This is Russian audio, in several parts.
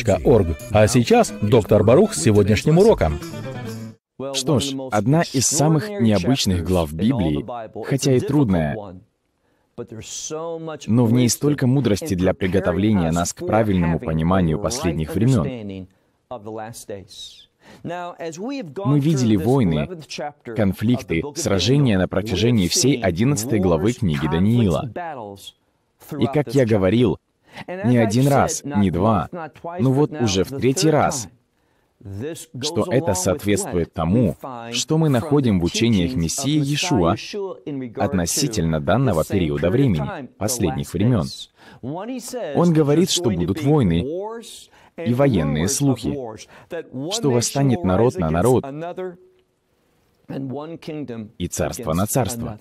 dharmaseed.org. А сейчас доктор Барух с сегодняшним уроком. Что ж, одна из самых необычных глав Библии, хотя и трудная, но в ней столько мудрости для приготовления нас к правильному пониманию последних времен. Мы видели войны, конфликты, сражения на протяжении всей 11 главы книги Даниила. И как я говорил, не один раз, не два, но ну вот уже в третий раз, что это соответствует тому, что мы находим в учениях Мессии Иешуа относительно данного периода времени, последних времен. Он говорит, что будут войны и военные слухи, что восстанет народ на народ и царство на царство.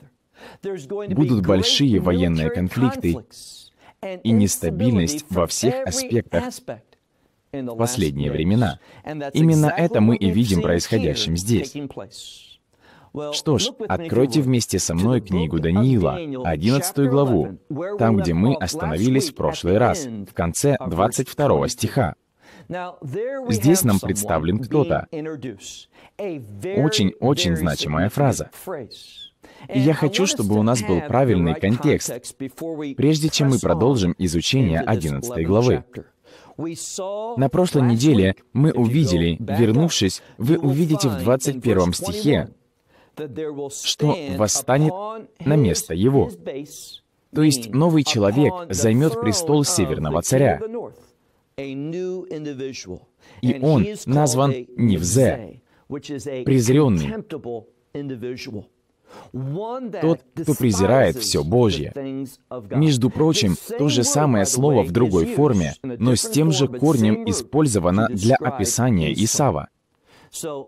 Будут большие военные конфликты, и нестабильность во всех аспектах в последние времена. Именно это мы и видим происходящим здесь. Что ж, откройте вместе со мной книгу Даниила, 11 главу, там, где мы остановились в прошлый раз, в конце 22 стиха. Здесь нам представлен кто-то. Очень-очень значимая фраза. И я хочу, чтобы у нас был правильный контекст, прежде чем мы продолжим изучение 11 главы. На прошлой неделе мы увидели, вернувшись, вы увидите в 21 стихе, что восстанет на место его. То есть новый человек займет престол северного царя. И он назван Невзе, презренный, тот, кто презирает все Божье. Между прочим, то же самое слово в другой форме, но с тем же корнем использовано для описания Исава.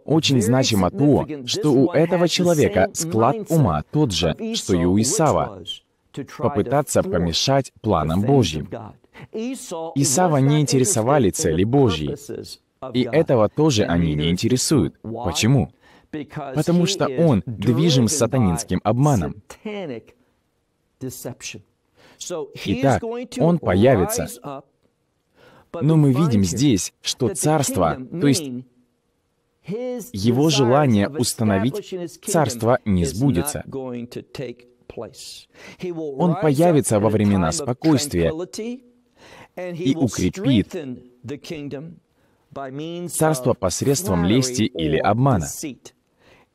Очень значимо то, что у этого человека склад ума тот же, что и у Исава, попытаться помешать планам Божьим. Исава не интересовали цели Божьи, и этого тоже они не интересуют. Почему? потому что он движим сатанинским обманом. Итак, он появится. Но мы видим здесь, что царство, то есть его желание установить царство не сбудется. Он появится во времена спокойствия и укрепит царство посредством лести или обмана.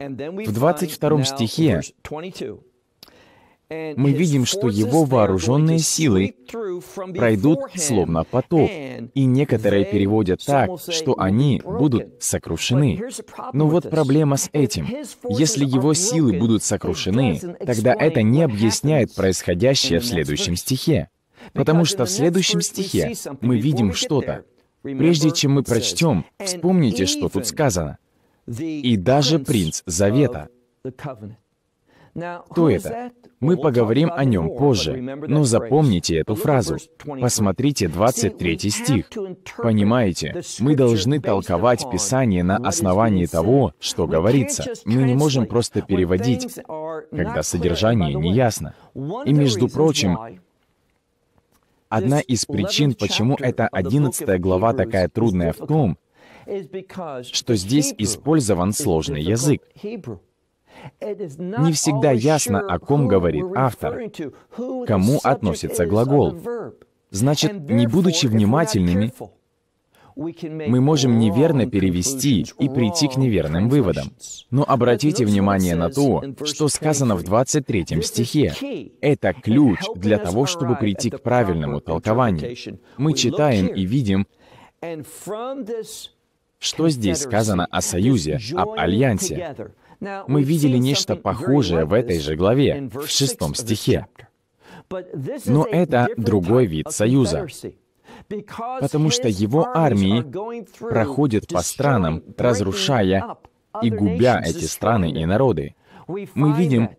В 22 стихе мы видим, что его вооруженные силы пройдут словно поток, и некоторые переводят так, что они будут сокрушены. Но вот проблема с этим. Если его силы будут сокрушены, тогда это не объясняет происходящее в следующем стихе. Потому что в следующем стихе мы видим что-то. Прежде чем мы прочтем, вспомните, что тут сказано и даже принц Завета. Кто это? Мы поговорим о нем позже, но запомните эту фразу. Посмотрите 23 стих. Понимаете, мы должны толковать Писание на основании того, что говорится. Мы не можем просто переводить, когда содержание неясно. И, между прочим, одна из причин, почему эта 11 глава такая трудная в том, что здесь использован сложный язык. Не всегда ясно, о ком говорит автор, кому относится глагол. Значит, не будучи внимательными, мы можем неверно перевести и прийти к неверным выводам. Но обратите внимание на то, что сказано в 23 стихе. Это ключ для того, чтобы прийти к правильному толкованию. Мы читаем и видим, что здесь сказано о союзе, об альянсе? Мы видели нечто похожее в этой же главе, в шестом стихе. Но это другой вид союза, потому что его армии проходят по странам, разрушая и губя эти страны и народы. Мы видим,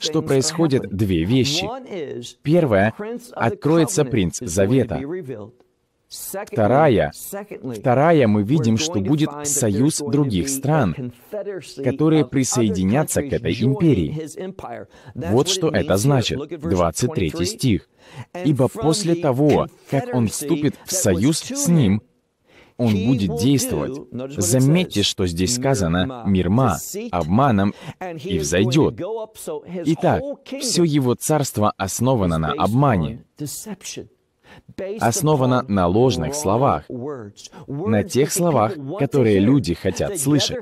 что происходят две вещи. Первое — откроется принц Завета, Вторая, вторая, мы видим, что будет союз других стран, которые присоединятся к этой империи. Вот что это значит, 23 стих. «Ибо после того, как он вступит в союз с ним, он будет действовать. Заметьте, что здесь сказано «мирма», «обманом» и «взойдет». Итак, все его царство основано на обмане основана на ложных словах, на тех словах, которые люди хотят слышать.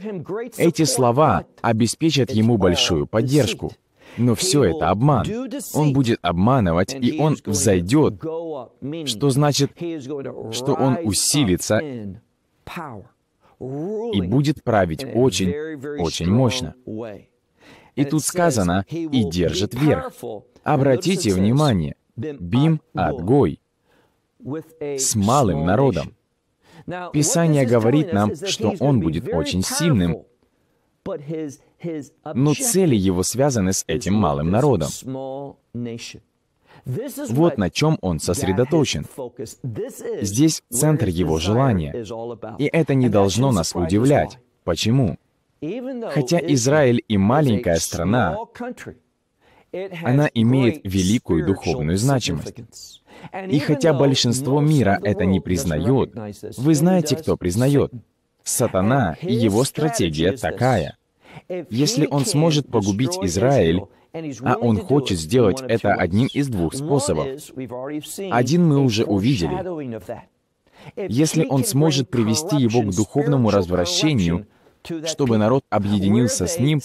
Эти слова обеспечат ему большую поддержку. Но все это обман. Он будет обманывать, и он взойдет, что значит, что он усилится и будет править очень, очень мощно. И тут сказано «и держит верх». Обратите внимание, Бим от Гой — с малым народом. Писание говорит нам, что он будет очень сильным, но цели его связаны с этим малым народом. Вот на чем он сосредоточен. Здесь центр его желания. И это не должно нас удивлять. Почему? Хотя Израиль и маленькая страна, она имеет великую духовную значимость. И хотя большинство мира это не признает, вы знаете, кто признает. Сатана и его стратегия такая. Если он сможет погубить Израиль, а он хочет сделать это одним из двух способов. Один мы уже увидели. Если он сможет привести его к духовному развращению, чтобы народ объединился с ним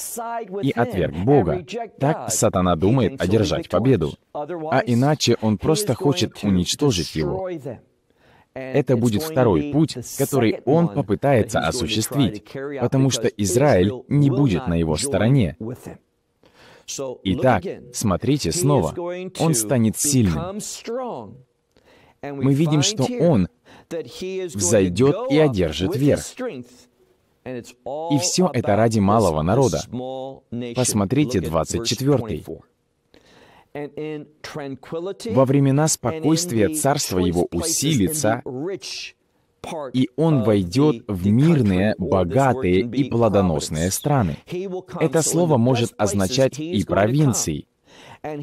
и отверг Бога. Так сатана думает одержать победу, а иначе он просто хочет уничтожить его. Это будет второй путь, который он попытается осуществить, потому что Израиль не будет на его стороне. Итак, смотрите снова. Он станет сильным. Мы видим, что он взойдет и одержит верх. И все это ради малого народа. Посмотрите 24. Во времена спокойствия царство его усилится, и он войдет в мирные, богатые и плодоносные страны. Это слово может означать и провинции,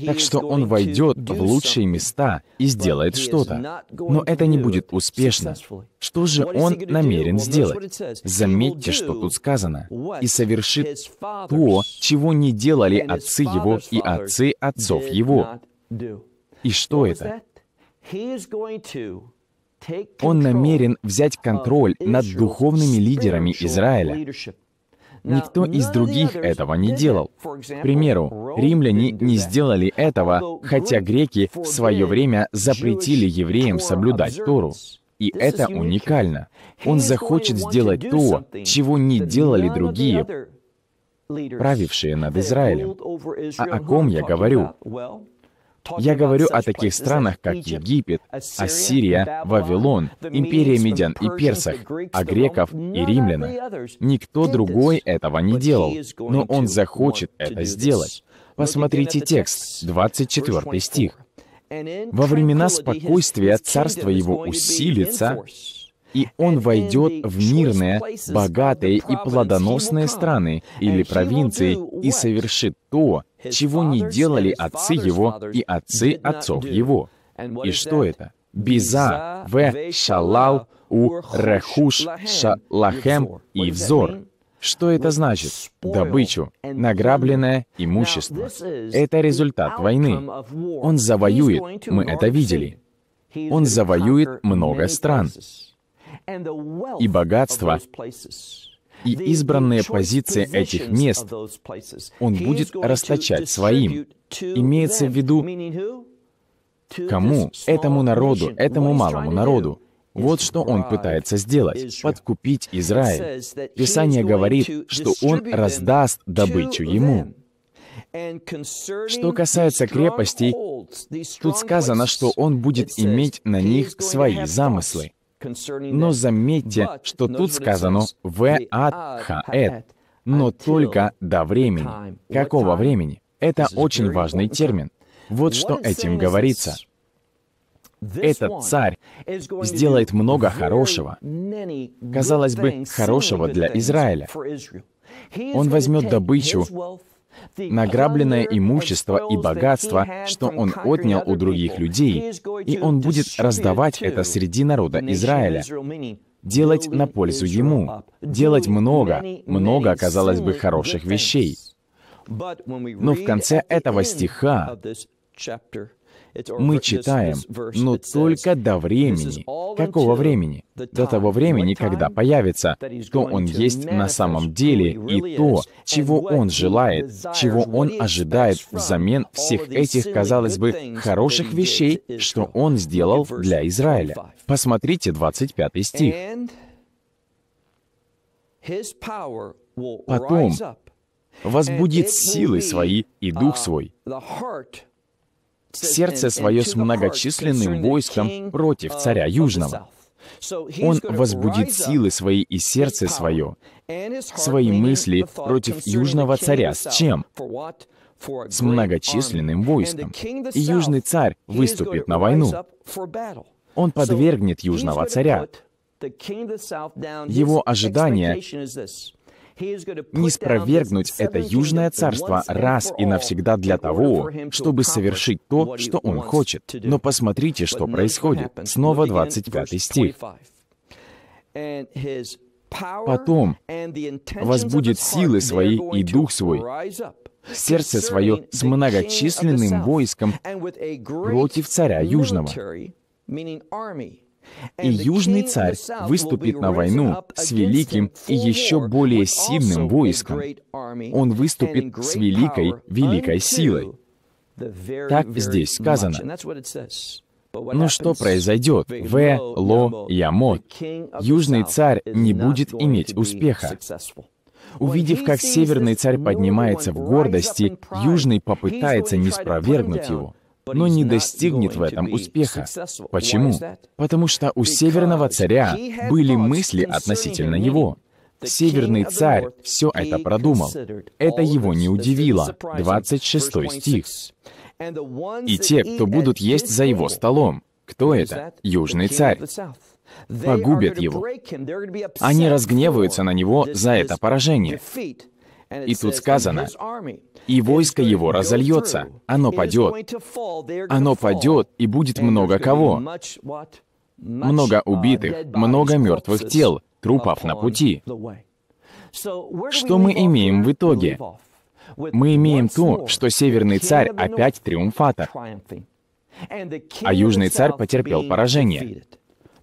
так что он войдет в лучшие места и сделает что-то. Но это не будет успешно. Что же он намерен сделать? Заметьте, что тут сказано. «И совершит то, чего не делали отцы его и отцы отцов его». И что это? Он намерен взять контроль над духовными лидерами Израиля Никто из других этого не делал. К примеру, римляне не сделали этого, хотя греки в свое время запретили евреям соблюдать Тору. И это уникально. Он захочет сделать то, чего не делали другие, правившие над Израилем. А о ком я говорю? Я говорю о таких странах, как Египет, Ассирия, Вавилон, империя Медян и Персах, а греков и римлян. Никто другой этого не делал, но он захочет это сделать. Посмотрите текст, 24 стих. «Во времена спокойствия царство его усилится, и он войдет в мирные, богатые и плодоносные страны или провинции и совершит то, чего не делали отцы его и отцы отцов его. И что это? Биза в шалал у рехуш шалахем и взор. Что это значит? Добычу, награбленное имущество. Это результат войны. Он завоюет, мы это видели. Он завоюет много стран и богатство, и избранные позиции этих мест он будет расточать своим. Имеется в виду кому? Этому народу, этому малому народу. Вот что он пытается сделать — подкупить Израиль. Писание говорит, что он раздаст добычу ему. Что касается крепостей, тут сказано, что он будет иметь на них свои замыслы. Но заметьте, что тут сказано «в адхаэт», но только до времени. Какого времени? Это очень важный термин. Вот что этим говорится. Этот царь сделает много хорошего, казалось бы, хорошего для Израиля. Он возьмет добычу награбленное имущество и богатство, что он отнял у других людей, и он будет раздавать это среди народа Израиля, делать на пользу ему, делать много, много, казалось бы, хороших вещей. Но в конце этого стиха мы читаем, но только до времени. Какого времени? До того времени, когда появится, кто он есть на самом деле и то, чего он желает, чего он ожидает взамен всех этих, казалось бы, хороших вещей, что он сделал для Израиля. Посмотрите 25 стих. Потом возбудит силы свои и uh, дух свой сердце свое с многочисленным войском против царя Южного. Он возбудит силы свои и сердце свое, свои мысли против южного царя. С чем? С многочисленным войском. И южный царь выступит на войну. Он подвергнет южного царя. Его ожидание не спровергнуть это южное царство раз и навсегда для того, чтобы совершить то, что он хочет. Но посмотрите, что происходит. Снова 25 стих. Потом возбудит силы свои и дух свой, сердце свое с многочисленным войском против царя Южного. И Южный царь выступит на войну с великим и еще более сильным войском. Он выступит с великой, великой силой. Так здесь сказано. Но ну что произойдет? В. Ло. Ямот. Южный царь не будет иметь успеха. Увидев, как северный царь поднимается в гордости, южный попытается не спровергнуть его но не достигнет в этом успеха. Почему? Потому что у северного царя были мысли относительно его. Северный царь все это продумал. Это его не удивило. 26 стих. «И те, кто будут есть за его столом». Кто это? Южный царь. Погубят его. Они разгневаются на него за это поражение. И тут сказано, «И войско его разольется, оно падет, оно падет, и будет много кого, много uh, убитых, много мертвых тел, трупов на пути». Что мы имеем в итоге? Мы имеем то, что Северный царь опять триумфатор, а Южный царь потерпел поражение.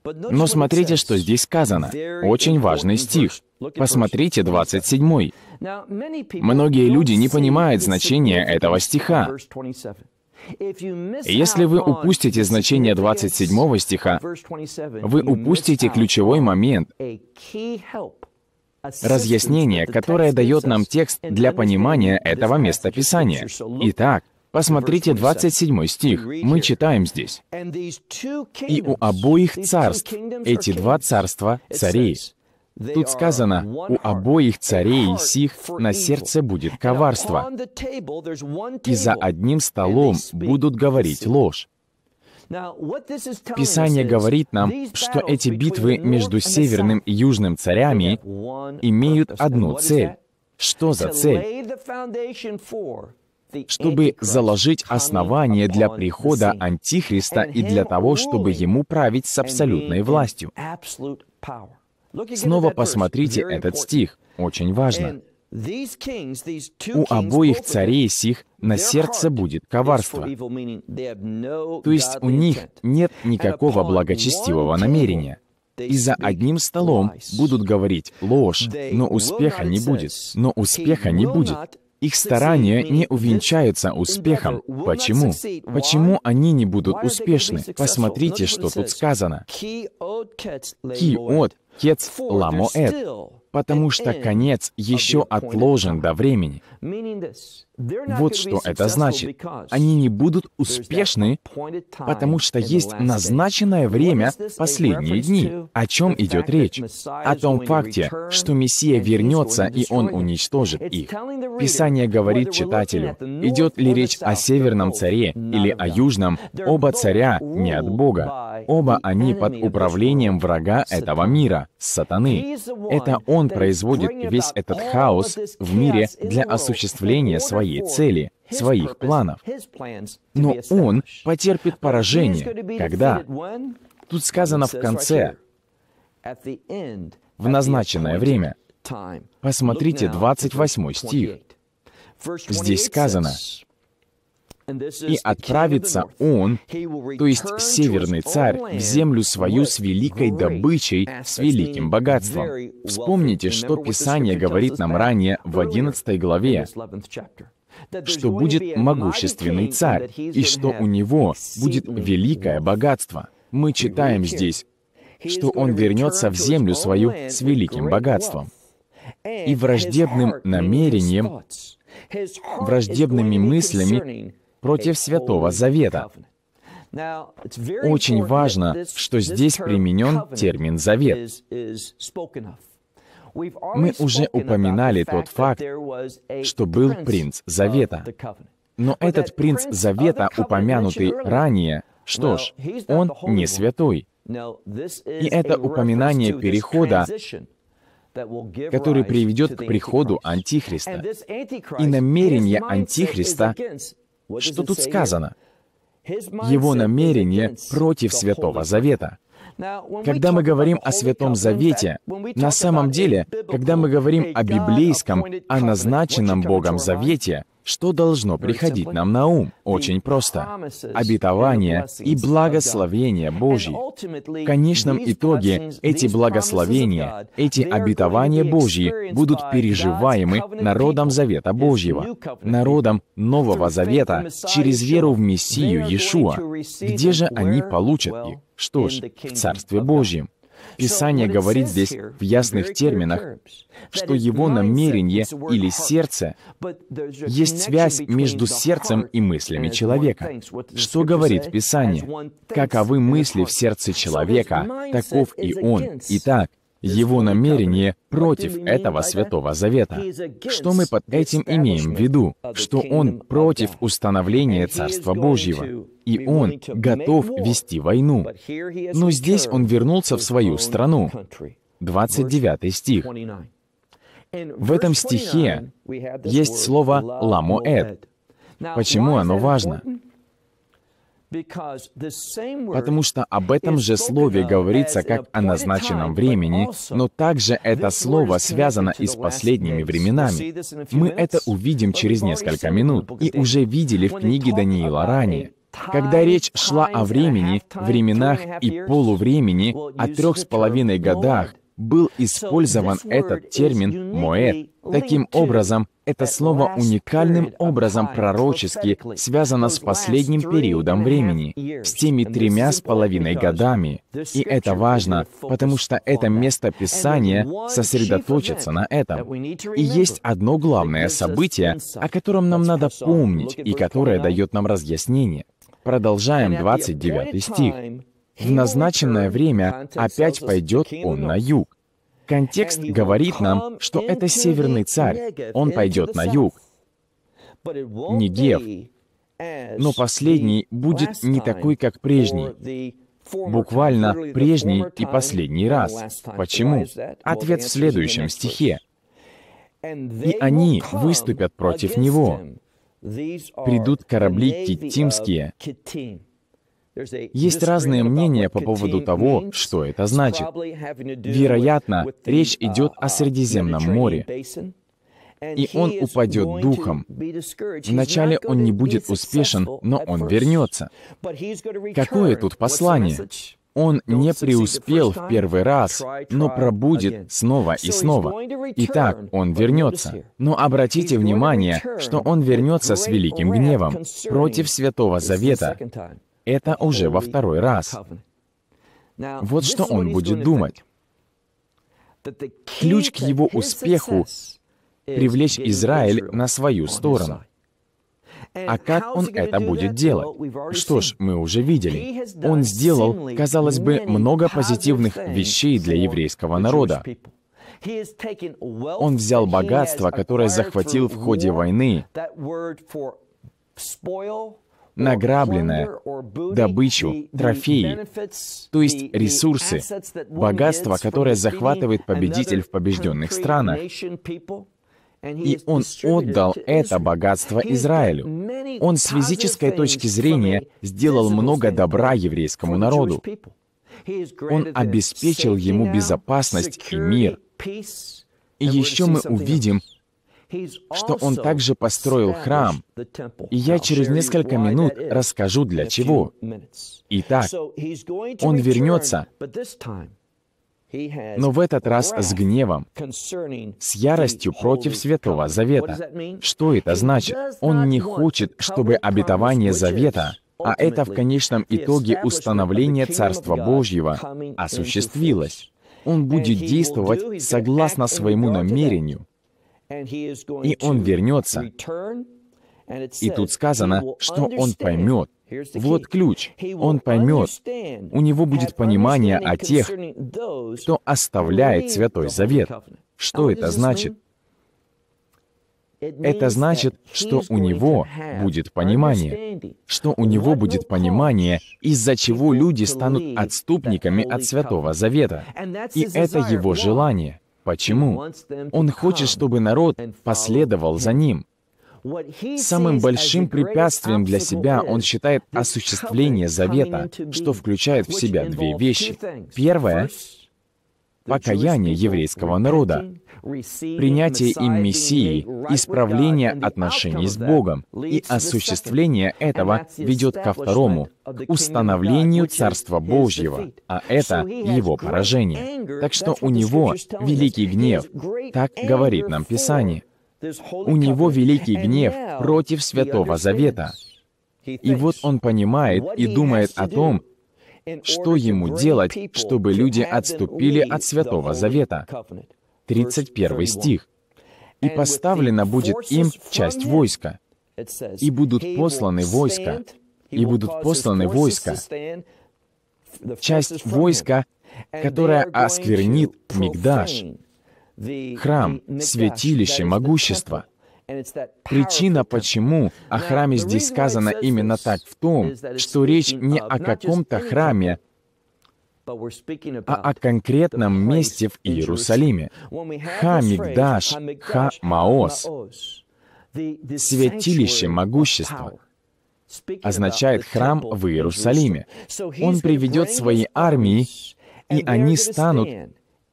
Но смотрите, что здесь сказано. Очень важный стих. Посмотрите 27. Многие люди не понимают значения этого стиха. Если вы упустите значение 27 стиха, вы упустите ключевой момент, разъяснение, которое дает нам текст для понимания этого места Писания. Итак, посмотрите 27 стих, мы читаем здесь. «И у обоих царств, эти два царства царей, Тут сказано, у обоих царей сих на сердце будет коварство, и за одним столом будут говорить ложь. Писание говорит нам, что эти битвы между северным и южным царями имеют одну цель. Что за цель? чтобы заложить основание для прихода Антихриста и для того, чтобы ему править с абсолютной властью. Снова посмотрите этот стих, очень важно. У обоих царей сих на сердце будет коварство. То есть у них нет никакого благочестивого намерения. И за одним столом будут говорить ложь, но успеха не будет. Но успеха не будет. Их старания не увенчаются успехом. Почему? Почему они не будут успешны? Посмотрите, что тут сказано. Киот отец Ламоэт, потому что конец еще отложен до времени. Вот что это значит. Они не будут успешны, потому что есть назначенное время, последние дни. О чем идет речь? О том факте, что Мессия вернется, и Он уничтожит их. Писание говорит читателю, идет ли речь о северном царе или о южном, оба царя не от Бога. Оба они под управлением врага этого мира, сатаны. Это Он производит весь этот хаос в мире для особенных осуществления своей цели, своих планов. Но он потерпит поражение. Когда? Тут сказано в конце, в назначенное время. Посмотрите 28 стих. Здесь сказано, и отправится он, то есть северный царь, в землю свою с великой добычей, с великим богатством. Вспомните, что Писание говорит нам ранее в 11 главе, что будет могущественный царь, и что у него будет великое богатство. Мы читаем здесь, что он вернется в землю свою с великим богатством и враждебным намерением, враждебными мыслями против Святого Завета. Очень важно, что здесь применен термин «завет». Мы уже упоминали тот факт, что был принц Завета. Но этот принц Завета, упомянутый ранее, что ж, он не святой. И это упоминание перехода который приведет к приходу Антихриста. И намерение Антихриста что тут сказано? Его намерение против Святого Завета. Когда мы говорим о Святом Завете, на самом деле, когда мы говорим о библейском, о назначенном Богом Завете, что должно приходить нам на ум? Очень просто. Обетование и благословение Божьи. В конечном итоге эти благословения, эти обетования Божьи будут переживаемы народом Завета Божьего, народом Нового Завета через веру в Мессию Иешуа. Где же они получат их? Что ж, в Царстве Божьем. Писание говорит здесь в ясных терминах, что его намерение или сердце есть связь между сердцем и мыслями человека. Что говорит Писание? Каковы мысли в сердце человека, таков и он. Итак, его намерение против этого Святого Завета. Что мы под этим имеем в виду? Что он против установления Царства Божьего, и он готов вести войну. Но здесь он вернулся в свою страну. 29 стих. В этом стихе есть слово «ламоэд». Почему оно важно? Потому что об этом же слове говорится как о назначенном времени, но также это слово связано и с последними временами. Мы это увидим через несколько минут и уже видели в книге Даниила ранее. Когда речь шла о времени, временах и полувремени, о трех с половиной годах, был использован этот термин «моэд». Таким образом, это слово уникальным образом пророчески связано с последним периодом времени, с теми тремя с половиной годами. И это важно, потому что это место Писания сосредоточится на этом. И есть одно главное событие, о котором нам надо помнить и которое дает нам разъяснение. Продолжаем 29 стих. В назначенное время опять пойдет он на юг. Контекст говорит нам, что это северный царь, он пойдет на юг. Негев. Но последний будет не такой, как прежний. Буквально прежний и последний раз. Почему? Ответ в следующем стихе. «И они выступят против него. Придут корабли китимские, есть разные мнения по поводу того, что это значит. Вероятно, речь uh, идет о uh, Средиземном море, и он упадет духом. Вначале он не будет успешен, но он вернется. Какое тут послание? Он не преуспел в первый раз, но пробудет снова и снова. Итак, он вернется. Но обратите внимание, что он вернется с великим гневом против Святого Завета. Это уже во второй раз. Вот что он будет думать. Ключ к его успеху — привлечь Израиль на свою сторону. А как он это будет делать? Что ж, мы уже видели. Он сделал, казалось бы, много позитивных вещей для еврейского народа. Он взял богатство, которое захватил в ходе войны, награбленное, добычу, трофеи, то есть ресурсы, богатство, которое захватывает победитель в побежденных странах. И он отдал это богатство Израилю. Он с физической точки зрения сделал много добра еврейскому народу. Он обеспечил ему безопасность и мир. И еще мы увидим, что он также построил храм, и я через несколько минут расскажу для чего. Итак, он вернется, но в этот раз с гневом, с яростью против Святого Завета. Что это значит? Он не хочет, чтобы обетование Завета, а это в конечном итоге установление Царства Божьего, осуществилось. Он будет действовать согласно своему намерению, и он вернется. И тут сказано, что он поймет. Вот ключ. Он поймет. У него будет понимание о тех, кто оставляет Святой Завет. Что это значит? Это значит, что у него будет понимание, что у него будет понимание, из-за чего люди станут отступниками от Святого Завета. И это его желание — Почему? Он хочет, чтобы народ последовал за ним. Самым большим препятствием для себя он считает осуществление завета, что включает в себя две вещи. Первое покаяние еврейского народа, принятие им Мессии, исправление отношений с Богом. И осуществление этого ведет ко второму, к установлению Царства Божьего, а это его поражение. Так что у него великий гнев, так говорит нам Писание. У него великий гнев против Святого Завета. И вот он понимает и думает о том, что ему делать, чтобы люди отступили от Святого Завета? 31 стих. «И поставлена будет им часть войска, и будут посланы войска, и будут посланы войска, часть войска, которая осквернит Мигдаш, храм, святилище могущества». Причина, почему о храме здесь сказано именно так, в том, что речь не о каком-то храме, а о конкретном месте в Иерусалиме. Хамикдаш, Хамаос, святилище могущества, означает храм в Иерусалиме. Он приведет свои армии, и они станут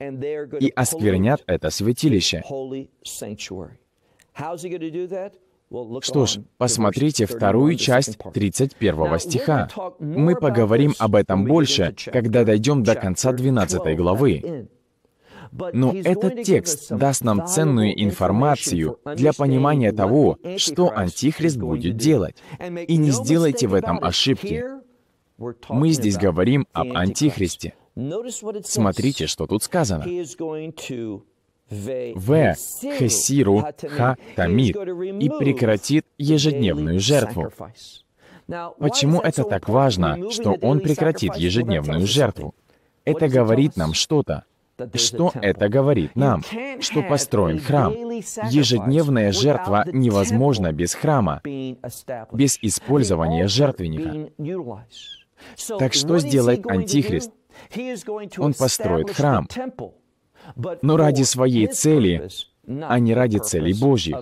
и осквернят это святилище. Что ж, посмотрите вторую часть 31 стиха. Мы поговорим об этом больше, когда дойдем до конца 12 главы. Но этот текст даст нам ценную информацию для понимания того, что Антихрист будет делать. И не сделайте в этом ошибки. Мы здесь говорим об Антихристе. Смотрите, что тут сказано в Хесиру Ха-Тамид и прекратит ежедневную жертву. Почему это так важно, что он прекратит ежедневную жертву? Это говорит нам что-то. Что это говорит нам? Что построен храм. Ежедневная жертва невозможна без храма, без использования жертвенника. Так что сделает Антихрист? Он построит храм но ради своей цели, а не ради цели Божьих.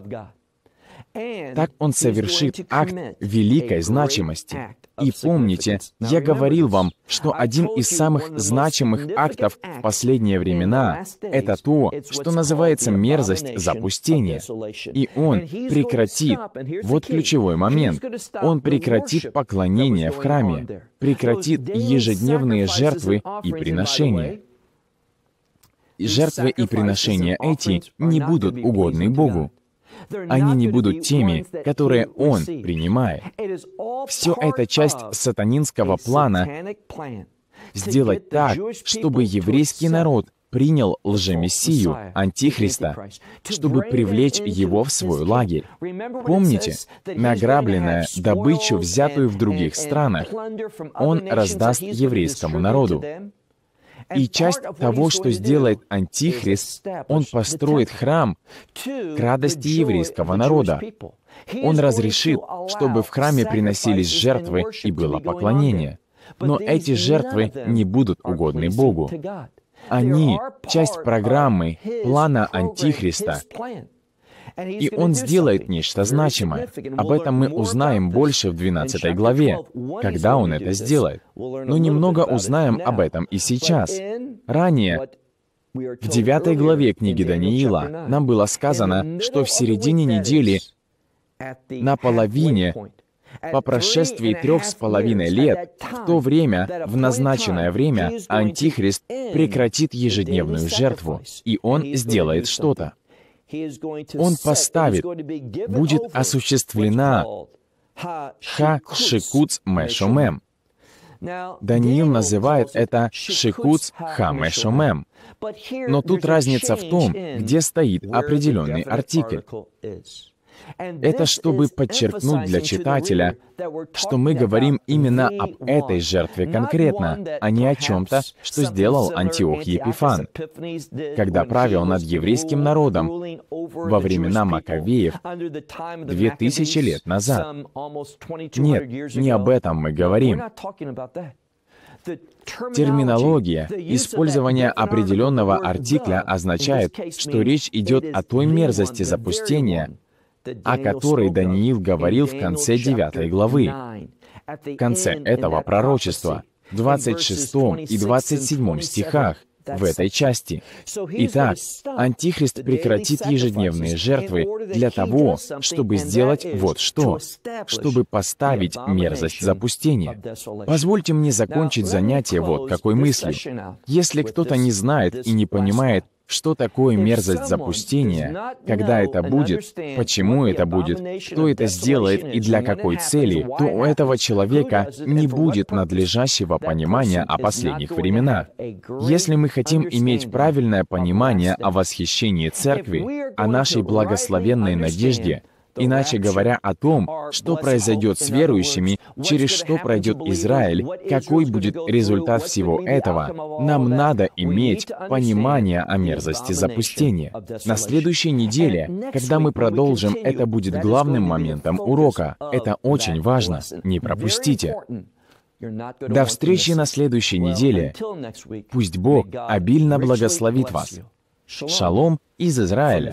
Так он совершит акт великой значимости. И помните, я говорил вам, что один из самых значимых актов в последние времена — это то, что называется мерзость запустения. И он прекратит, вот ключевой момент, он прекратит поклонение в храме, прекратит ежедневные жертвы и приношения жертвы и приношения эти не будут угодны Богу. Они не будут теми, которые Он принимает. Все это часть сатанинского плана сделать так, чтобы еврейский народ принял лжемессию, антихриста, чтобы привлечь его в свой лагерь. Помните, награбленное добычу, взятую в других странах, он раздаст еврейскому народу. И часть того, что сделает Антихрист, он построит храм к радости еврейского народа. Он разрешит, чтобы в храме приносились жертвы и было поклонение. Но эти жертвы не будут угодны Богу. Они — часть программы, плана Антихриста, и Он сделает нечто значимое. Об этом мы узнаем больше в 12 главе, когда Он это сделает. Но немного узнаем об этом и сейчас. Ранее в 9 главе книги Даниила нам было сказано, что в середине недели, на половине, по прошествии трех с половиной лет, в то время, в назначенное время, Антихрист прекратит ежедневную жертву, и он сделает что-то. Он поставит, будет осуществлена Ха-Шикуц Мешомем. Даниил называет это Шикуц ха Хамешомем. Но тут разница в том, где стоит определенный артикль. Это чтобы подчеркнуть для читателя, что мы говорим именно об этой жертве конкретно, а не о чем-то, что сделал Антиох Епифан, когда правил над еврейским народом во времена Маковеев 2000 лет назад. Нет, не об этом мы говорим. Терминология, использование определенного артикля означает, что речь идет о той мерзости запустения, о которой Даниил говорил в конце 9 главы, в конце этого пророчества, 26 и 27 стихах в этой части. Итак, Антихрист прекратит ежедневные жертвы для того, чтобы сделать вот что, чтобы поставить мерзость запустения. Позвольте мне закончить занятие вот какой мыслью. Если кто-то не знает и не понимает что такое мерзость запустения? Когда это будет? Почему это будет? Кто это сделает и для какой цели? То у этого человека не будет надлежащего понимания о последних временах. Если мы хотим иметь правильное понимание о восхищении Церкви, о нашей благословенной надежде, Иначе говоря о том, что произойдет с верующими, через что пройдет Израиль, какой будет результат всего этого, нам надо иметь а понимание о мерзости запустения. На следующей неделе, когда мы продолжим, это будет главным моментом урока. Это очень важно. Не пропустите. До встречи на следующей неделе. Пусть Бог обильно благословит вас. Шалом из Израиля.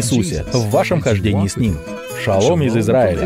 Иисусе в вашем хождении с Ним. Шалом из Израиля!